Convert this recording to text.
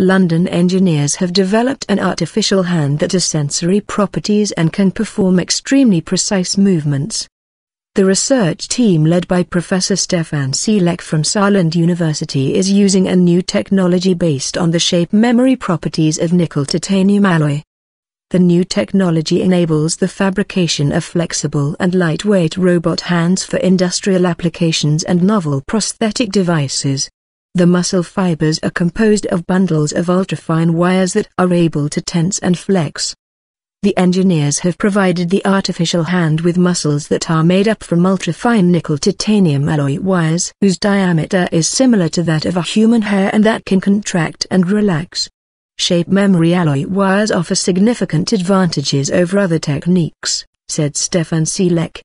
London engineers have developed an artificial hand that has sensory properties and can perform extremely precise movements. The research team led by Professor Stefan Selek from Saarland University is using a new technology based on the shape memory properties of nickel-titanium alloy. The new technology enables the fabrication of flexible and lightweight robot hands for industrial applications and novel prosthetic devices. The muscle fibers are composed of bundles of ultrafine wires that are able to tense and flex. The engineers have provided the artificial hand with muscles that are made up from ultrafine nickel titanium alloy wires whose diameter is similar to that of a human hair and that can contract and relax. Shape memory alloy wires offer significant advantages over other techniques, said Stefan Selek.